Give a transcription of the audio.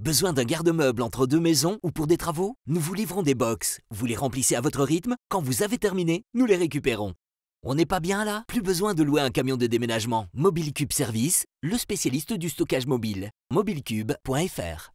Besoin d'un garde-meuble entre deux maisons ou pour des travaux Nous vous livrons des boxes. Vous les remplissez à votre rythme. Quand vous avez terminé, nous les récupérons. On n'est pas bien là Plus besoin de louer un camion de déménagement. Mobile Cube Service, le spécialiste du stockage mobile. mobilecube.fr